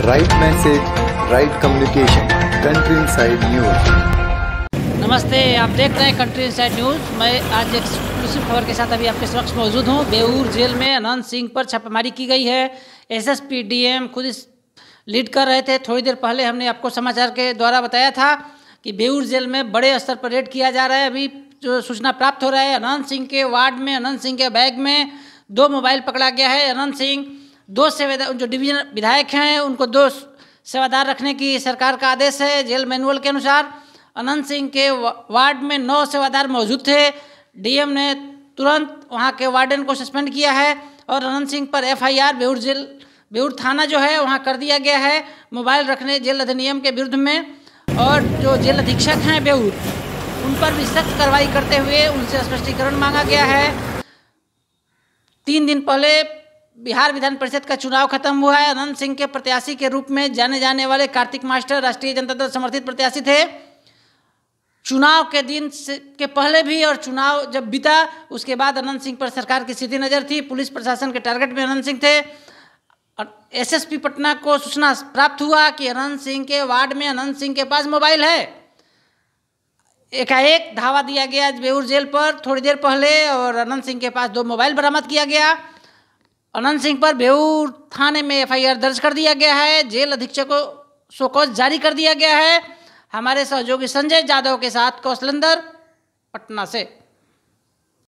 right message right communication country inside news नमस्ते आप देख रहे हैं कंट्री इनसाइड न्यूज मैं आज एक्सक्लूसिव खबर के साथ अभी आपके समक्ष मौजूद हूँ बेऊर जेल में अनंत सिंह पर छापेमारी की गई है एसएसपी डीएम खुद इस लीड कर रहे थे थोड़ी देर पहले हमने आपको समाचार के द्वारा बताया था कि बेऊर जेल में बड़े स्तर पर रेड किया जा रहा है अभी जो सूचना प्राप्त हो रहा है अनंत सिंह के वार्ड में अनंत सिंह के बैग में दो मोबाइल पकड़ा गया है अनंत सिंह दो सेवेदार जो डिवीजन विधायक हैं उनको दो सेवादार रखने की सरकार का आदेश है जेल मैनुअल के अनुसार अनंत सिंह के वार्ड में नौ सेवादार मौजूद थे डीएम ने तुरंत वहाँ के वार्डन को सस्पेंड किया है और अनंत सिंह पर एफआईआर आई जेल बेहूर थाना जो है वहाँ कर दिया गया है मोबाइल रखने जेल अधिनियम के विरुद्ध में और जो जेल अधीक्षक हैं बेउर उन पर भी सख्त कार्रवाई करते हुए उनसे स्पष्टीकरण मांगा गया है तीन दिन पहले बिहार विधान परिषद का चुनाव खत्म हुआ है अनंत सिंह के प्रत्याशी के रूप में जाने जाने वाले कार्तिक मास्टर राष्ट्रीय जनता दल समर्थित प्रत्याशी थे चुनाव के दिन से के पहले भी और चुनाव जब बीता उसके बाद अनंत सिंह पर सरकार की सीधी नज़र थी पुलिस प्रशासन के टारगेट में अनंत सिंह थे और एसएसपी पटना को सूचना प्राप्त हुआ कि अनंत सिंह के वार्ड में अनंत सिंह के पास मोबाइल है एकाएक धावा दिया गया बेऊर जेल पर थोड़ी देर पहले और अनंत सिंह के पास दो मोबाइल बरामद किया गया अनंत सिंह पर बेऊर थाने में एफआईआर दर्ज कर दिया गया है जेल अधीक्षक को शोकॉज जारी कर दिया गया है हमारे सहयोगी संजय जादव के साथ कौशलंदर पटना से